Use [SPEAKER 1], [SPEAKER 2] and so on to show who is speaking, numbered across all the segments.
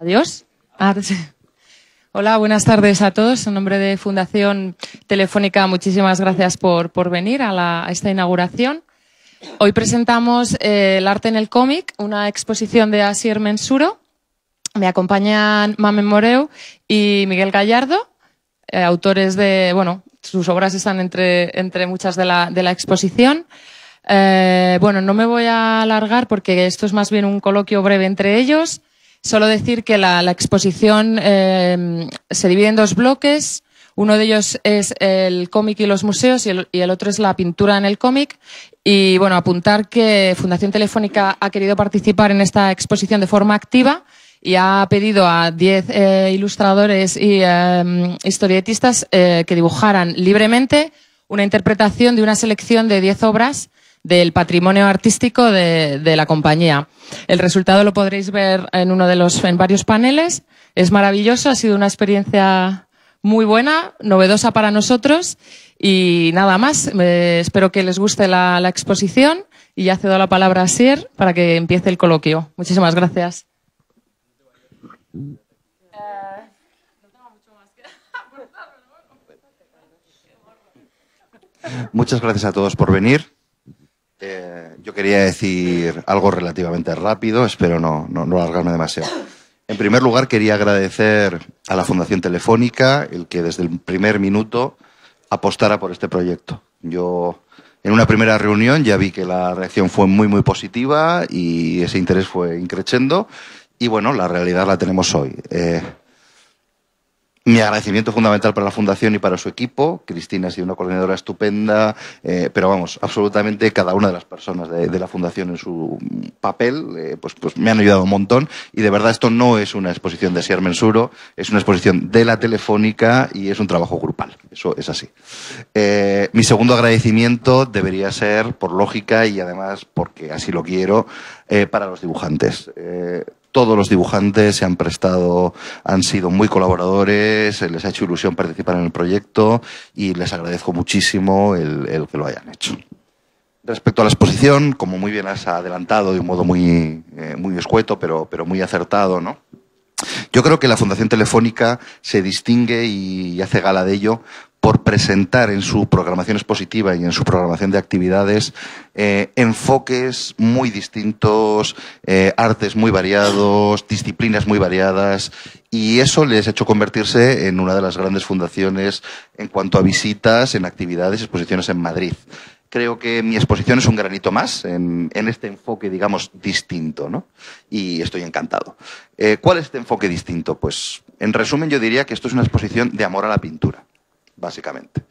[SPEAKER 1] Adiós. Ah, Hola, buenas tardes a todos. En nombre de Fundación Telefónica, muchísimas gracias por, venir a, esta inauguración. Hoy presentamos eh, El arte en el cómic, una exposición de Asier Mensuro. Me acompañan Mame Moreu y Miguel Gallardo, eh, autores de, bueno, sus obras están entre, entre muchas de la, exposición. Eh, bueno, no me voy a alargar porque esto es más bien un coloquio breve entre ellos. Solo decir que la, exposición em, se divide en dos bloques. Uno de ellos es el cómic y los museos y el, otro es la pintura en el cómic. Y bueno, apuntar que Fundación Telefónica ha querido participar en esta exposición de forma activa y ha pedido a 10 eh, ilustradores y em, historietistas eh, que dibujaran libremente una interpretación de una selección de 10 obras del patrimonio artístico de, la compañía. El resultado lo podréis ver en uno de los en varios paneles. Es maravilloso, ha sido una experiencia muy buena, novedosa para nosotros y nada más. espero que les guste la, la exposición y ya cedo la palabra a Sier para que empiece el coloquio. Muchísimas gracias.
[SPEAKER 2] Muchas gracias a todos por venir. Eh, yo quería decir algo relativamente rápido, espero no, no, alargarme demasiado. En primer lugar, quería agradecer a la Fundación Telefónica el que desde el primer minuto apostara por este proyecto. Yo en una primera reunión ya vi que la reacción fue muy, muy positiva y ese interés fue increchendo. Y bueno, la realidad la tenemos hoy. Eh, mi agradecimiento fundamental para la Fundación y para su equipo. Cristina ha sido una coordinadora estupenda, eh, pero vamos, absolutamente cada una de las personas de, la Fundación en su papel, eh, pues, pues, me han ayudado un montón. Y de verdad, esto no es una exposición de Sier Mensuro, es una exposición de la Telefónica y es un trabajo grupal. Eso es así. Eh, mi segundo agradecimiento debería ser, por lógica y además porque así lo quiero, para los dibujantes todos los dibujantes se han prestado, han sido muy colaboradores, eh, les ha hecho ilusión participar en el proyecto y les agradezco muchísimo el, que lo hayan hecho. Respecto a la exposición, como muy bien has adelantado de un modo eh, muy, escueto, pero, pero muy acertado, ¿no? Yo creo que la Fundación Telefónica se distingue y hace gala de ello por presentar en su programación expositiva y en su programación de actividades eh, enfoques muy distintos, eh, artes muy variados, disciplinas muy variadas, y eso les ha hecho convertirse en una de las grandes fundaciones en cuanto a visitas, en actividades, exposiciones en Madrid. Creo que mi exposición es un granito más en, este enfoque, digamos, distinto, ¿no? Y estoy encantado. Eh, ¿Cuál es este enfoque distinto? Pues, en resumen, yo diría que esto es una exposición de amor a la pintura básicamente.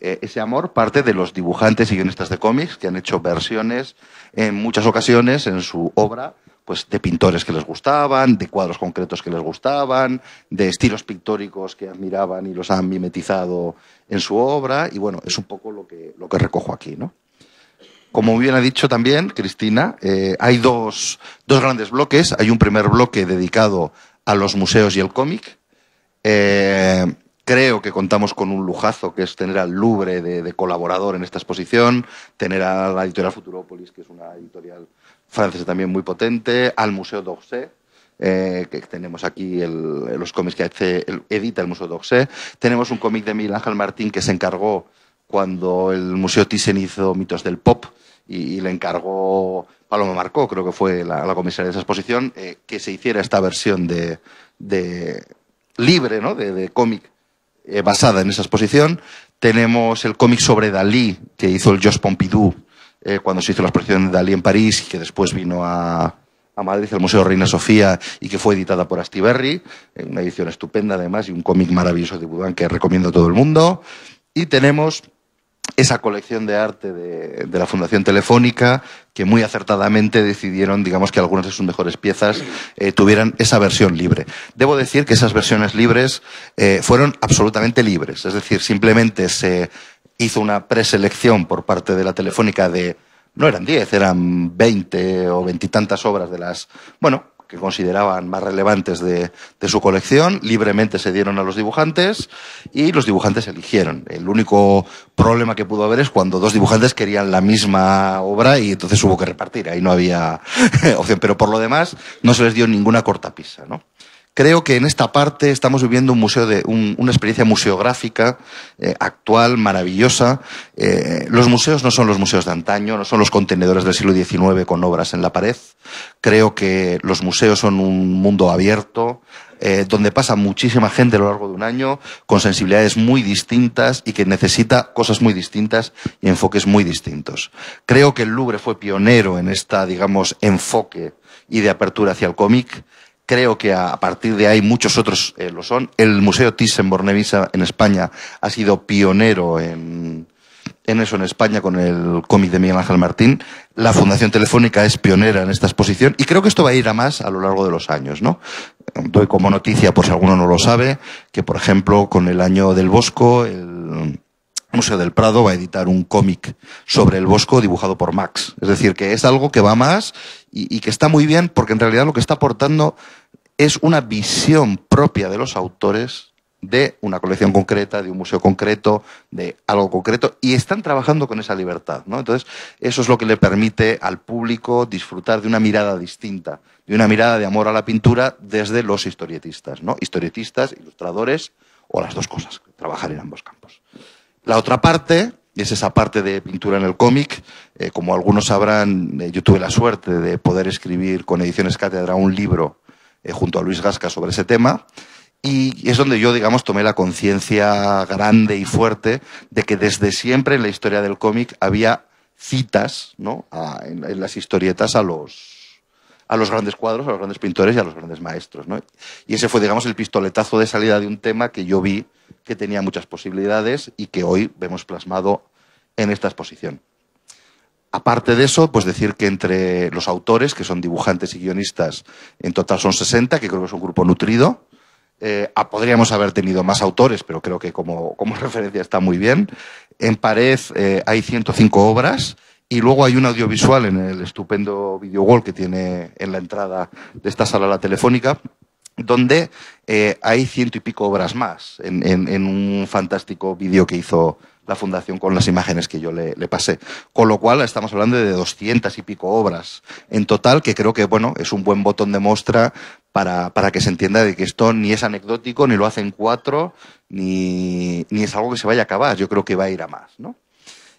[SPEAKER 2] Eh, ese amor parte de los dibujantes y guionistas de cómics que han hecho versiones en muchas ocasiones en su obra pues de pintores que les gustaban, de cuadros concretos que les gustaban, de estilos pictóricos que admiraban y los han mimetizado en su obra. Y bueno, es un poco lo que, lo que recojo aquí, ¿no? Como bien ha dicho también Cristina, eh, hay dos, grandes bloques. Hay un primer bloque dedicado a los museos y el cómic. Eh, Creo que contamos con un lujazo, que es tener al Louvre de, colaborador en esta exposición, tener a la editorial Futuropolis, que es una editorial francesa también muy potente, al Museo d'Orsay, eh, que tenemos aquí los cómics que edita el Museo d'Orsay. Tenemos un cómic de Miguel Ángel Martín que se encargó cuando el Museo Thyssen hizo Mitos del Pop y, le encargó Paloma Marcó, creo que fue la, comisaria de esa exposición, eh, que se hiciera esta versión de, libre, ¿no? de cómic eh, basada en esa exposición. Tenemos el cómic sobre Dalí, que hizo el Josh Pompidou eh, cuando se hizo la exposición de Dalí en París, y que después vino a, Madrid, al Museo Reina Sofía, y que fue editada por Astiberri, una edición estupenda además, y un cómic maravilloso de Boudin que recomiendo a todo el mundo. Y tenemos esa colección de arte de, la Fundación Telefónica, que muy acertadamente decidieron, digamos, que algunas de sus mejores piezas eh, tuvieran esa versión libre. Debo decir que esas versiones libres eh, fueron absolutamente libres, es decir, simplemente se hizo una preselección por parte de la Telefónica de no eran 10, eran 20 o veintitantas obras de las, bueno, que consideraban más relevantes de, su colección, libremente se dieron a los dibujantes y los dibujantes eligieron. El único problema que pudo haber es cuando dos dibujantes querían la misma obra y entonces hubo que repartir, ahí no había opción, pero por lo demás no se les dio ninguna cortapisa, ¿no? Creo que en esta parte estamos viviendo un museo de, una experiencia museográfica eh, actual, maravillosa. Eh, los museos no son los museos de antaño, no son los contenedores del siglo XIX con obras en la pared. Creo que los museos son un mundo abierto, eh, donde pasa muchísima gente a lo largo de un año, con sensibilidades muy distintas y que necesita cosas muy distintas y enfoques muy distintos. Creo que el Louvre fue pionero en esta, digamos, enfoque y de apertura hacia el cómic. Creo que a, partir de ahí muchos otros eh, lo son. El Museo thyssen bornevisa en España ha sido pionero en, eso en España con el cómic de Miguel Ángel Martín. La Fundación Telefónica es pionera en esta exposición y creo que esto va a ir a más a lo largo de los años, ¿no? Doy como noticia, por si alguno no lo sabe, que por ejemplo con el año del Bosco, el Museo del Prado va a editar un cómic sobre el Bosco dibujado por Max. Es decir, que es algo que va más y que está muy bien porque en realidad lo que está aportando es una visión propia de los autores de una colección concreta, de un museo concreto, de algo concreto, y están trabajando con esa libertad. ¿no? Entonces, eso es lo que le permite al público disfrutar de una mirada distinta, de una mirada de amor a la pintura desde los historietistas, ¿no? historietistas, ilustradores o las dos cosas, trabajar en ambos campos. La otra parte es esa parte de pintura en el cómic. Eh, como algunos sabrán, eh, yo tuve la suerte de poder escribir con Ediciones Cátedra un libro eh, junto a Luis Gasca sobre ese tema. Y es donde yo, digamos, tomé la conciencia grande y fuerte de que desde siempre en la historia del cómic había citas ¿no? en, las historietas a los, a los grandes cuadros, a los grandes pintores y a los grandes maestros. Y ese fue, digamos, el pistoletazo de salida de un tema que yo vi que tenía muchas posibilidades y que hoy vemos plasmado en esta exposición. Aparte de eso, pues decir que entre los autores, que son dibujantes y guionistas, en total son 60, que creo que es un grupo nutrido. Eh, ah, podríamos haber tenido más autores, pero creo que como, referencia está muy bien. En pared eh, hay 105 obras y luego hay un audiovisual en el estupendo video que tiene en la entrada de esta sala la telefónica, donde eh, hay ciento y pico obras más en, en un fantástico vídeo que hizo la fundación con las imágenes que yo le, pasé. Con lo cual estamos hablando de doscientas y pico obras en total, que creo que bueno, es un buen botón de muestra para, que se entienda de que esto ni es anecdótico, ni lo hacen cuatro, ni, es algo que se vaya a acabar. Yo creo que va a ir a más. ¿no?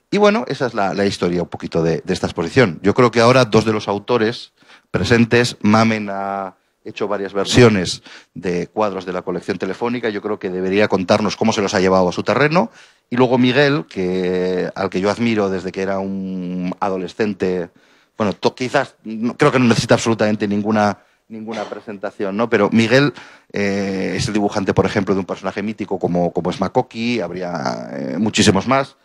[SPEAKER 2] Y bueno, esa es la, historia un poquito de, de, esta exposición. Yo creo que ahora dos de los autores presentes mamen a, hecho varias versiones de cuadros de la colección telefónica. Yo creo que debería contarnos cómo se los ha llevado a su terreno. Y luego Miguel, que, al que yo admiro desde que era un adolescente, bueno, quizás creo que no necesita absolutamente ninguna, ninguna presentación, ¿no? Pero Miguel eh, es el dibujante, por ejemplo, de un personaje mítico como, como es Makoki, habría eh, muchísimos más.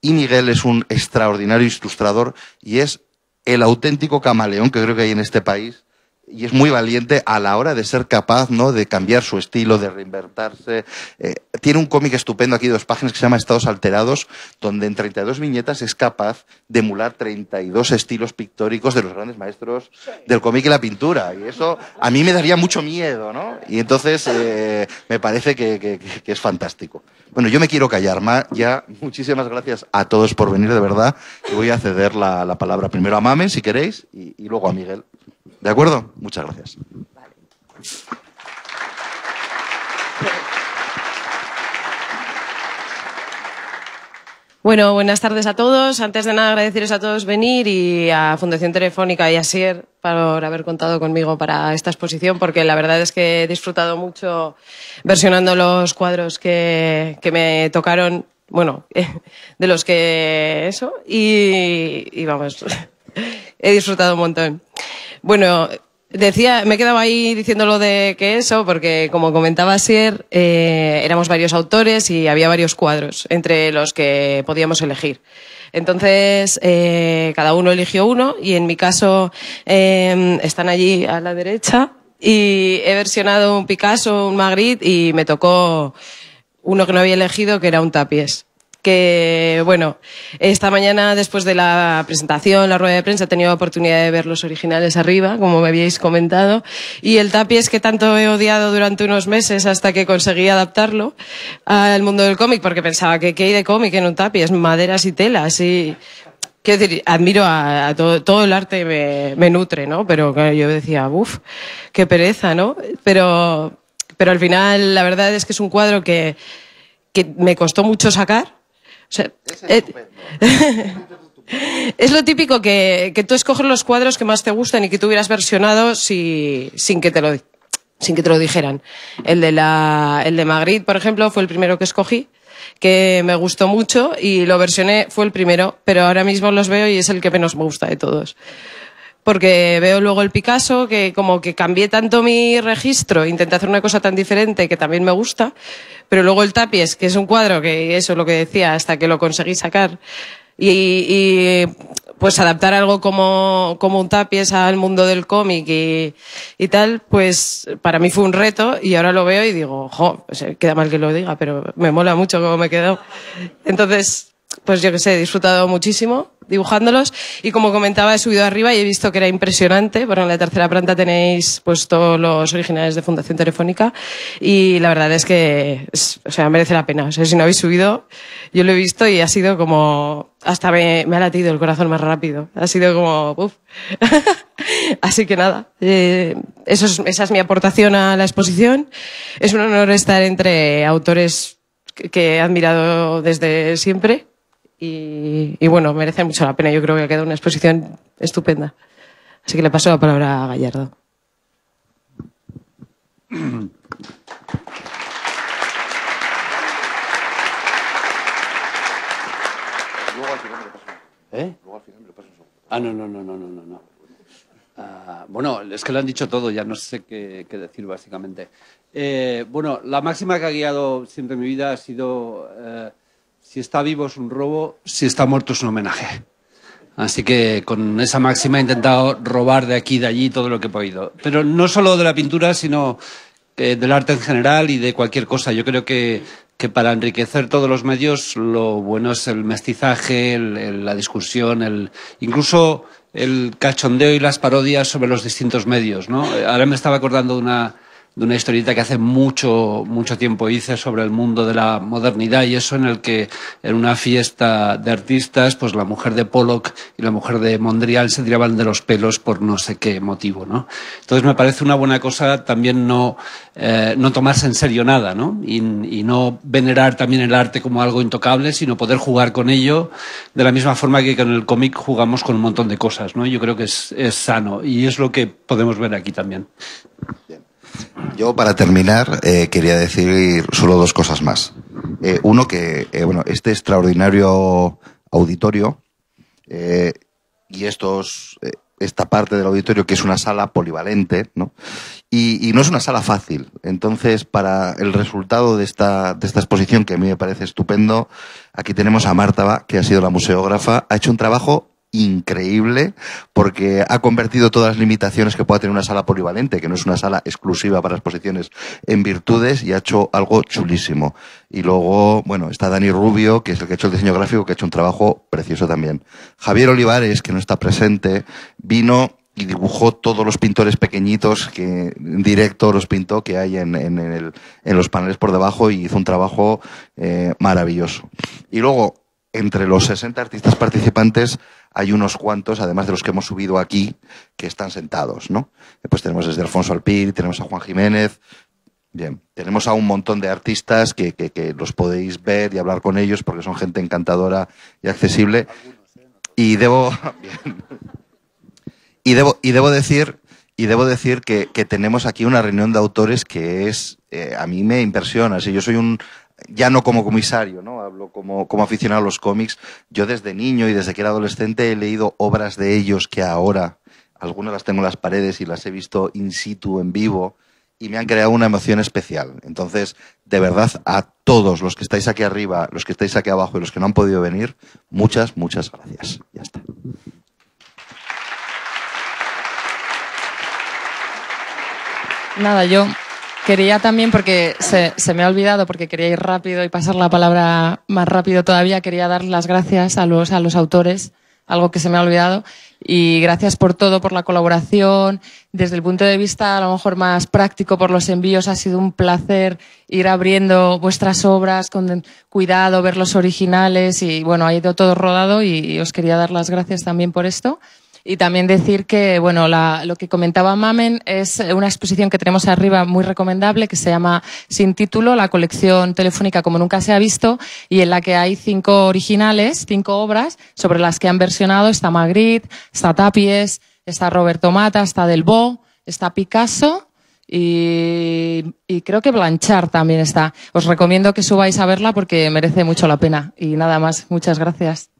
[SPEAKER 2] Y Miguel es un extraordinario ilustrador y es el auténtico camaleón que creo que hay en este país y es muy valiente a la hora de ser capaz ¿no? de cambiar su estilo, de reinvertirse. Eh, tiene un cómic estupendo aquí, de dos páginas, que se llama Estados Alterados, donde en 32 viñetas es capaz de emular 32 estilos pictóricos de los grandes maestros del cómic y la pintura. Y eso a mí me daría mucho miedo, ¿no? Y entonces eh, me parece que, es fantástico. Bueno, yo me quiero callar. ya muchísimas gracias a todos por venir, de verdad. Y voy a ceder la, palabra primero a Mamen, si queréis, y luego a Miguel. ¿De acuerdo? Muchas gracias.
[SPEAKER 3] Bueno, buenas tardes a todos. Antes de nada, agradeceros a todos venir y a Fundación Telefónica y a por haber contado conmigo para esta exposición, porque la verdad es que he disfrutado mucho versionando los cuadros que, me tocaron, bueno, de los que eso, y vamos, he disfrutado un montón. Bueno, Decía, me quedaba ahí diciendo lo de que eso, porque como comentaba Sier, eh, éramos varios autores y había varios cuadros entre los que podíamos elegir. Entonces, eh, cada uno eligió uno y en mi caso em, están allí a la derecha y he versionado un Picasso, un Magritte y me tocó uno que no había elegido que era un Tapies que, bueno, esta mañana después de la presentación, la rueda de prensa, he tenido oportunidad de ver los originales arriba, como me habíais comentado, y el es que tanto he odiado durante unos meses hasta que conseguí adaptarlo al mundo del cómic, porque pensaba que qué hay de cómic en un es maderas y telas y... Quiero decir, admiro a, todo, el arte me, me nutre, ¿no? Pero yo decía, uff, qué pereza, ¿no? Pero, pero al final la verdad es que es un cuadro que me costó mucho sacar eh, es, lo típico que, tú escoges los cuadros que más te gustan y que tú hubieras versionado sin que te lo sin que te lo dijeran. El de la, el de Magritte, por ejemplo, fue el primero que escogí, que me gustó mucho y lo versioné, fue el primero, pero ahora mismo los veo y es el que menos me gusta de todos porque veo luego el Picasso, que como que cambié tanto mi registro, intenté hacer una cosa tan diferente que también me gusta, pero luego el Tapies, que es un cuadro, que eso es lo que decía, hasta que lo conseguí sacar, y, pues adaptar algo como, como un Tapies al mundo del cómic y, tal, pues para mí fue un reto y ahora lo veo y digo, jo, pues, eh, queda mal que lo diga, pero me mola mucho cómo me quedó. Entonces, pues yo que sé, he disfrutado muchísimo dibujándolos y como comentaba he subido arriba y he visto que era impresionante, bueno, en la tercera planta tenéis pues todos los originales de Fundación Telefónica y la verdad es que o sea, merece la pena, o sea, si no habéis subido, yo lo he visto y ha sido como hasta me, ha latido el corazón más rápido, ha sido como Así que nada, eh, esa es mi aportación a la exposición. Es un honor estar entre autores que he admirado desde siempre y, bueno, merece mucho la pena. Yo creo que ha quedado una exposición estupenda. Así que le paso la palabra a Gallardo.
[SPEAKER 4] ¿Eh? Ah, no, no, no, no, no, no. Ah, bueno, es que lo han dicho todo, ya no sé qué, decir básicamente. Eh, bueno, la máxima que ha guiado siempre mi vida ha sido eh, si está vivo es un robo, si está muerto es un homenaje. Así que con esa máxima he intentado robar de aquí y de allí todo lo que he podido. Pero no solo de la pintura, sino eh, del arte en general y de cualquier cosa. Yo creo que, que para enriquecer todos los medios lo bueno es el mestizaje, la discusión, el, incluso el cachondeo y las parodias sobre los distintos medios. ¿no? Ahora me estaba acordando de una de una historieta que hace mucho, mucho tiempo hice sobre el mundo de la modernidad y eso en el que en una fiesta de artistas, pues la mujer de Pollock y la mujer de Mondrian se tiraban de los pelos por no sé qué motivo, ¿no? Entonces me parece una buena cosa también no, eh, no tomarse en serio nada, ¿no? Y, no venerar también el arte como algo intocable, sino poder jugar con ello de la misma forma que con el cómic jugamos con un montón de cosas, ¿no? Yo creo que es, es sano y es lo que podemos ver aquí también. Yo, para
[SPEAKER 2] terminar, eh, quería decir solo dos cosas más. Eh, uno, que eh, bueno, este extraordinario auditorio y estos, esta parte del auditorio que es una sala polivalente, Y, no es una sala fácil. Entonces, para el resultado de esta, de esta exposición, que a mí me parece estupendo, aquí tenemos a Mártaba, que ha sido la museógrafa, ha hecho un trabajo increíble porque ha convertido todas las limitaciones que pueda tener una sala polivalente, que no es una sala exclusiva para exposiciones, en virtudes y ha hecho algo chulísimo. Y luego, bueno, está Dani Rubio, que es el que ha hecho el diseño gráfico, que ha hecho un trabajo precioso también. Javier Olivares, que no está presente, vino y dibujó todos los pintores pequeñitos que en directo los pintó que hay en, en, el, en los paneles por debajo y hizo un trabajo eh, maravilloso. Y luego entre los 60 artistas participantes hay unos cuantos, además de los que hemos subido aquí, que están sentados, ¿no? Pues tenemos desde Alfonso Alpir, tenemos a Juan Jiménez, bien, tenemos a un montón de artistas que, los podéis ver y hablar con ellos porque son gente encantadora y accesible. Y debo, y debo, y debo decir y debo decir que, tenemos aquí una reunión de autores que es, eh, a mí me impresiona. Si yo soy un ya no como comisario, ¿no? Hablo como, como aficionado a los cómics. Yo desde niño y desde que era adolescente he leído obras de ellos que ahora, algunas las tengo en las paredes y las he visto in situ, en vivo, y me han creado una emoción especial. Entonces, de verdad, a todos los que estáis aquí arriba, los que estáis aquí abajo y los que no han podido venir, muchas, muchas gracias. Ya está.
[SPEAKER 1] Nada, yo Quería también, porque se, me ha olvidado, porque quería ir rápido y pasar la palabra más rápido todavía, quería dar las gracias a los, a los autores, algo que se me ha olvidado, y gracias por todo, por la colaboración. Desde el punto de vista a lo mejor más práctico por los envíos, ha sido un placer ir abriendo vuestras obras con cuidado, ver los originales y bueno, ha ido todo rodado y os quería dar las gracias también por esto. Y también decir que, bueno, la, lo que comentaba Mamen es una exposición que tenemos arriba muy recomendable que se llama Sin título, la colección telefónica como nunca se ha visto y en la que hay cinco originales, cinco obras sobre las que han versionado. Está Magritte, está Tapies, está Roberto Mata, está Delbo, está Picasso. Y, y, creo que Blanchard también está. Os recomiendo que subáis a verla porque merece mucho la pena. Y nada más, muchas gracias.